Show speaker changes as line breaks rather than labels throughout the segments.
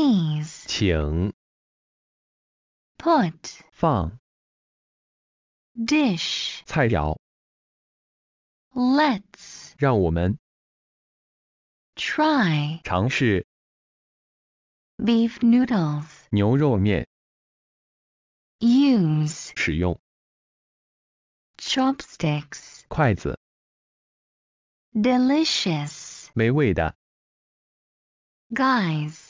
please. 请 put 放
dish 菜肴
let's
让我们
try
尝试
beef noodles
牛肉面
use
使用 chopsticks 筷子
delicious
美味的
guys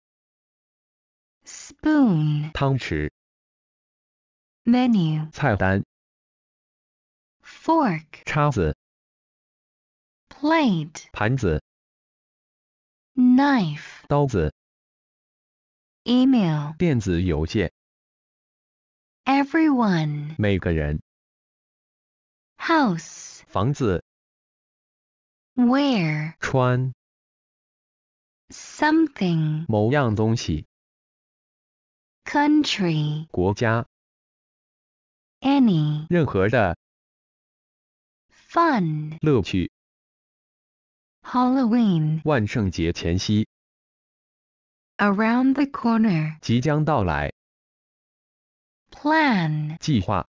spoon 汤匙
menu 菜单 fork 叉子 plate 盘子 knife 刀子 email
电子邮件
everyone
每个人
house 房子 wear 穿 something
某样东西
country 国家 any
任何的
fun 乐趣 Halloween
万圣节前夕
around the corner
即将到来
plan
计划